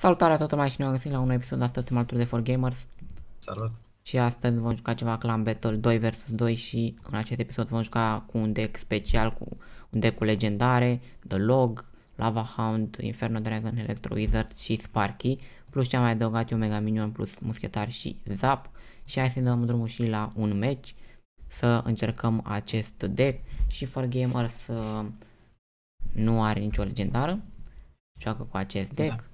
Salutare toată mai și noi am găsit la un episod astăzi suntem alături de For Gamers. Salut! Și astăzi vom juca ceva Clan Battle 2 vs 2 și în acest episod vom juca cu un deck special, cu un deck cu legendare, The Log, Lava Hound, Inferno Dragon, Electro Wizard și Sparky, plus ce am mai adăugat eu Mega Minion plus Muschetar și Zap. Și hai să ne dăm drumul și la un match, să încercăm acest deck și For Gamers uh, nu are nicio legendară, joacă cu acest da. deck. Da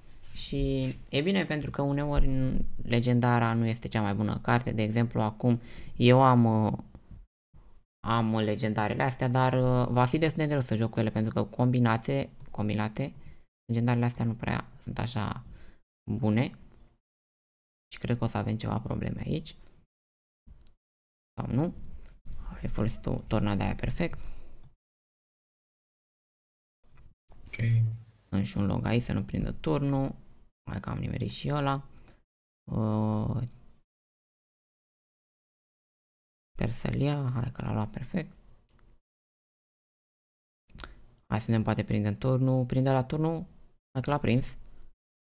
și e bine pentru că uneori legendara nu este cea mai bună carte, de exemplu acum eu am uh, am legendarele astea, dar uh, va fi destul de greu să joc cu ele pentru că combinate, combinate, legendarele astea nu prea sunt așa bune. Și cred că o să avem ceva probleme aici. Sau nu. Ai folosit o torna de aia perfect. Ok. În și un log aici să nu prindă turnul. Mai că am nimerit și ăla. Uh, Perfelia, hai că l-a luat perfect. Hai să ne poate prinde în turnul, prinde la turnul, că l-a prins.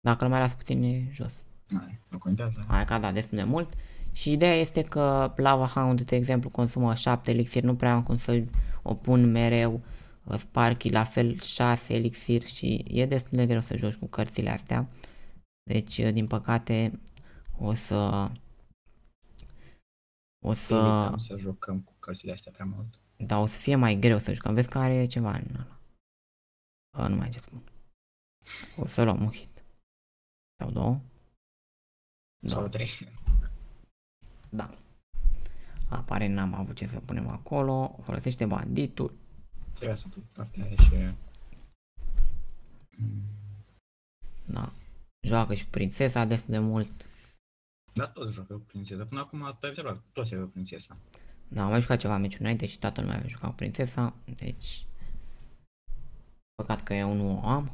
Dacă îl mai las puțin e jos. Hai, nu contează. Hai că a da, dat destul de mult. Și ideea este că Lava Hound, de exemplu, consumă 7 elixir, nu prea am cum să pun mereu uh, Sparky, la fel 6 elixir și e destul de greu să joci cu cărțile astea. Deci, uh, din păcate, o să... O să... Evităm să jucăm cu cărțile astea prea mult. Da, o să fie mai greu să jucăm. Vezi că are ceva în ăla. A, ă, nu mai ce spun. O să luăm un hit. Sau două. Da. Sau trei. Da. Apare n-am avut ce să punem acolo. Folosește banditul. Trebuie să pun partea aia și... Da joacă și prințesa destul de mult. Da, tot joacă cu prințesa. Până acum, pe observat, toți aveau prințesa. Da, am mai jucat ceva meciuri înainte și toată lumea a jucat cu prințesa, deci... Păcat că eu nu o am.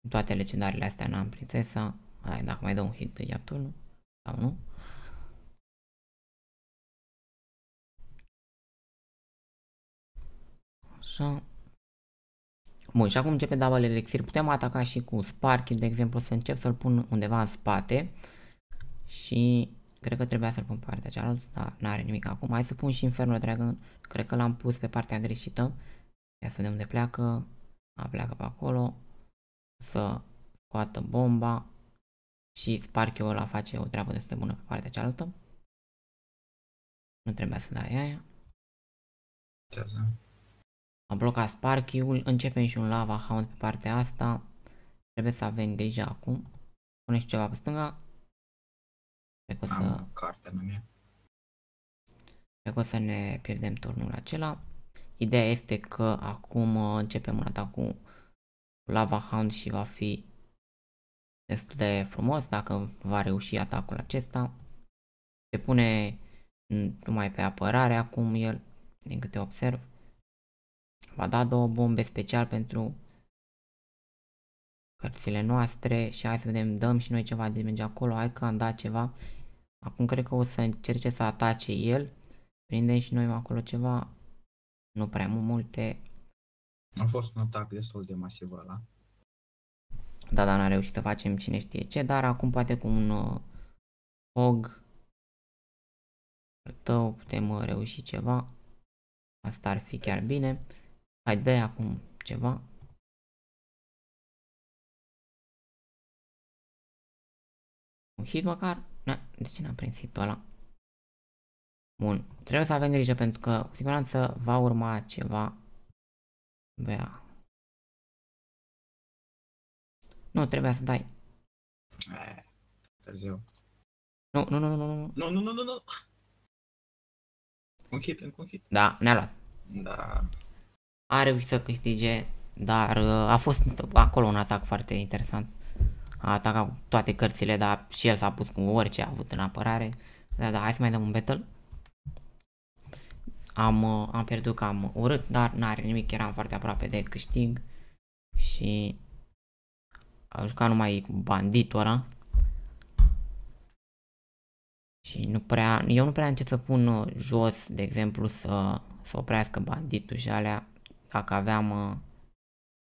În toate legendarele astea n-am prințesa. Hai, dacă mai dau un hit, ia turnul. Sau nu? Așa. Bun, și acum începe double elixir. Putem ataca și cu Sparky, de exemplu, să încep să-l pun undeva în spate. Și cred că trebuia să-l pun pe partea cealaltă, dar nu are nimic acum. Hai să pun și Infernul Dragon. Cred că l-am pus pe partea greșită. Ia să vedem unde pleacă. A, pleacă pe acolo. Să scoată bomba. Și Sparky-ul ăla face o treabă destul de bună pe partea cealaltă. Nu trebuia să dai aia. Ce am blocat Sparky-ul, începem și un Lava Hound pe partea asta. Trebuie să avem grijă acum. Pune și ceva pe stânga. Cred că o să... carte nu e. Cred că o să ne pierdem turnul acela. Ideea este că acum uh, începem un atac cu Lava Hound și va fi destul de frumos dacă va reuși atacul acesta. Se pune mm, numai pe apărare acum el, din câte observ va da două bombe special pentru cărțile noastre și hai să vedem, dăm și noi ceva de merge acolo, hai că am dat ceva. Acum cred că o să încerce să atace el, prindem și noi acolo ceva, nu prea multe. A fost un atac destul de masiv ăla. Da, dar n-a reușit să facem cine știe ce, dar acum poate cu un uh, fog tău putem uh, reuși ceva. Asta ar fi chiar bine. Hai, dă acum ceva. Un hit măcar? Na, de ce n-am prins hitul ăla? Bun, trebuie să avem grijă pentru că cu siguranță va urma ceva. Bea. Nu, trebuia să dai. Târziu. Nu, nu, nu, nu, nu. Nu, nu, nu, nu, nu. nu, nu, nu, nu, nu, Da, nu, nu, nu, Da a reușit să câștige, dar uh, a fost acolo un atac foarte interesant. A atacat toate cărțile, dar și el s-a pus cu orice a avut în apărare. Da, da, hai să mai dăm un battle. Am, uh, am pierdut cam urât, dar n-are nimic, eram foarte aproape de câștig. Și a jucat numai cu banditul ăla. Și nu prea, eu nu prea încet să pun uh, jos, de exemplu, să, să oprească banditul și alea, dacă aveam uh,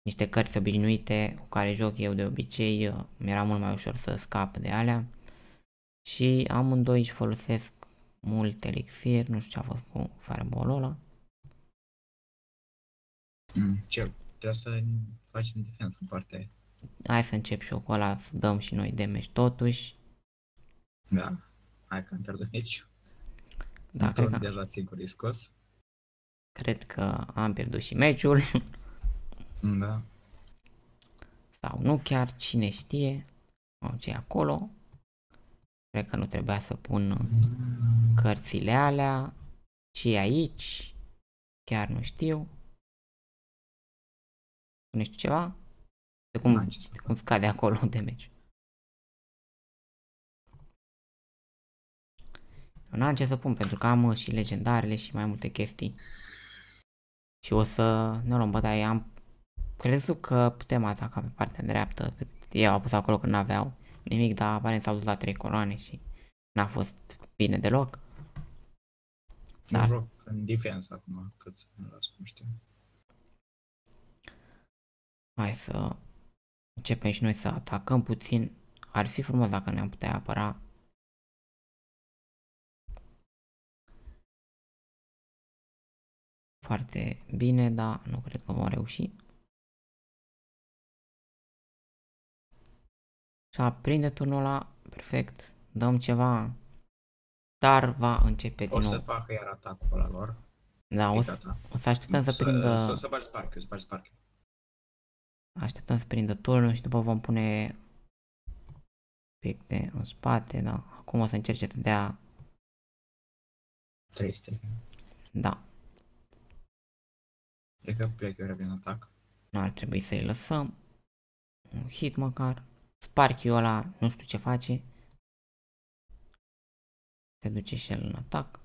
niște cărți obișnuite cu care joc eu de obicei, uh, mi-era mult mai ușor să scap de alea. Și amândoi își folosesc mult elixir, nu știu ce a fost cu fireball ăla. Mm. ce? Trebuie să facem defensă în partea aia. Hai să încep și eu cu ăla, să dăm și noi damage totuși. Da, hai că am pierdut aici. Da, cred că... deja sigur e scos. Cred că am pierdut și meciul. Da. Sau nu chiar, cine știe. Au ce acolo. Cred că nu trebuia să pun cărțile alea. Ce aici? Chiar nu știu. Nu știu ceva? De cum, de cum scade acolo de meci. Nu am ce să pun pentru că am și legendarele și mai multe chestii și o să ne luăm bătaie. Am crezut că putem ataca pe partea dreaptă, cât ei au pus acolo că n-aveau nimic, dar aparent s-au dus la trei coloane și n-a fost bine deloc. Dar... joc în defense acum, cât să nu las, nu știu. Hai să începem și noi să atacăm puțin. Ar fi frumos dacă ne-am putea apăra foarte bine, dar nu cred că vom reuși. Și a prinde turnul ăla, perfect, dăm ceva, dar va începe o din nou. O să facă iar atacul ăla lor. Da, o să, o să așteptăm să, să prindă... Să, bari bagi spark, să bari spark. Așteptăm să prindă turnul și după vom pune obiecte în spate, da. Acum o să încerce să dea... 300. Da. Cred că plec eu în atac. Nu ar trebui să-i lăsăm. Un hit măcar. Sparky ăla nu știu ce face. Se duce și el în atac.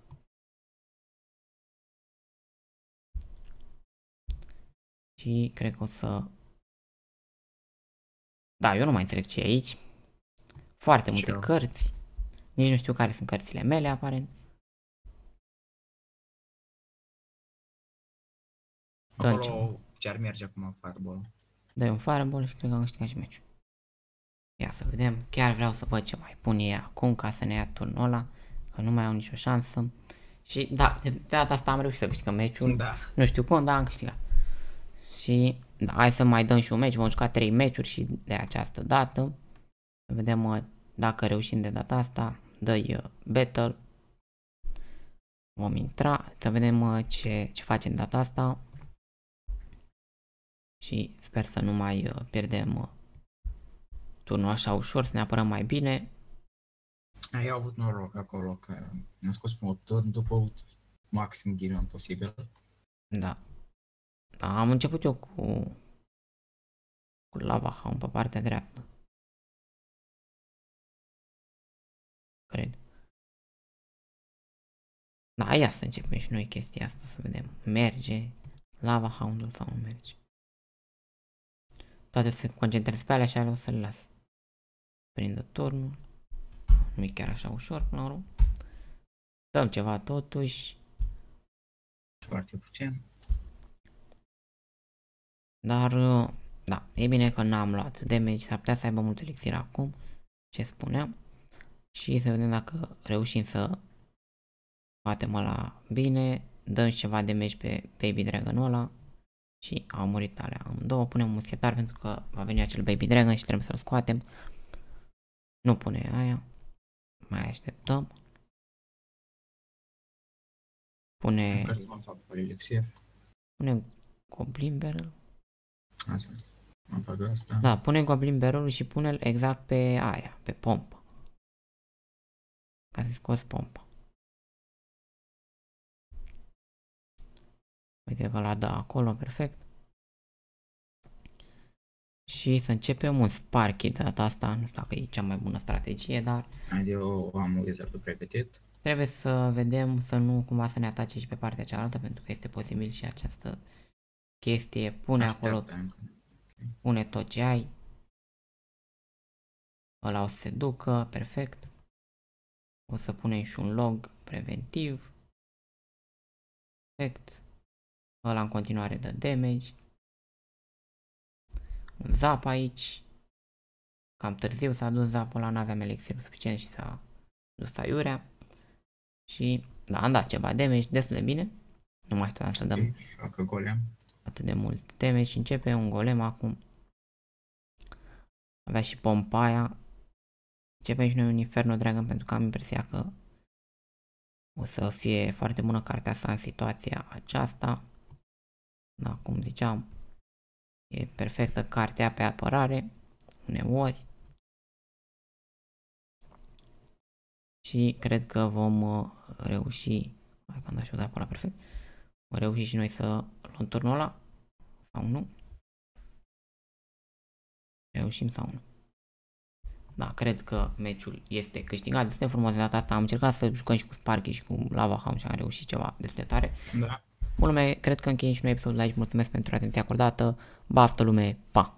Și cred că o să... Da, eu nu mai înțeleg ce e aici. Foarte multe cărți. Nici nu știu care sunt cărțile mele, aparent. Da, Acolo ce ar merge acum în fireball. Dai un fireball și cred că am câștigat și meciul. Ia să vedem, chiar vreau să văd ce mai pune ea acum ca să ne ia turnul ăla, că nu mai au nicio șansă. Și da, de data asta am reușit să câștigăm meciul, da. nu știu cum, dar am câștigat. Și da, hai să mai dăm și un meci, vom juca 3 meciuri și de această dată. Vedem uh, dacă reușim de data asta, dă-i uh, battle. Vom intra, să vedem uh, ce, ce facem data asta și sper să nu mai uh, pierdem uh, turnul așa ușor, să ne apărăm mai bine. Ai avut noroc acolo că ne-am scos pe turn după maxim ghinion posibil. Da. da. Am început eu cu, cu Lavahaun pe partea dreaptă. Cred. Da, ia să începem și noi chestia asta, să vedem. Merge lava hound sau nu merge toate se concentrează pe alea și alea o să le las. Prindă turnul. Nu e chiar așa ușor până la urmă. Dăm ceva totuși. Foarte puțin. Dar, uh, da, e bine că n-am luat damage, s-ar putea să aibă mult elixir acum, ce spuneam. Și să vedem dacă reușim să batem la bine, dăm și ceva damage pe Baby Dragon ăla. Și au murit alea amândouă. Punem un muschetar pentru că va veni acel baby dragon și trebuie să-l scoatem. Nu pune aia. Mai așteptăm. Pune... Pune Goblin Barrel. Asta. Da, pune Goblin Barrel și pune-l exact pe aia, pe pompă. Ca să scoți pompa. Uite că l-a dat acolo, perfect. Și să începem un Sparky de data asta, nu știu dacă e cea mai bună strategie, dar... Eu am wizard pregătit. Trebuie să vedem să nu cumva să ne atace și pe partea cealaltă, pentru că este posibil și această chestie. Pune Așteptam. acolo, pune tot ce ai. Ăla o să se ducă, perfect. O să punem și un log preventiv. Perfect. Ăla în continuare dă damage. Un zap aici. Cam târziu s-a dus zapul ăla, n-aveam elixir suficient și s-a dus aiurea. Și da, am dat ceva damage destul de bine. Nu mai așteptam să dăm atât de mult damage și începe un golem acum. Avea și pompaia. Începem și noi un Inferno Dragon pentru că am impresia că o să fie foarte bună cartea asta în situația aceasta. Da, cum ziceam, e perfectă cartea pe apărare, uneori. Și cred că vom uh, reuși, hai că am dat și eu de perfect, vom reuși și noi să luăm turnul ăla, sau nu. Reușim sau nu. Da, cred că meciul este câștigat. Destul de frumos de data asta. Am încercat să jucăm și cu Sparky și cu Ham și am reușit ceva destul de tare. Da. Bună lume, cred că încheiem și noi episodul aici. Mulțumesc pentru atenția acordată. Baftă lume, pa!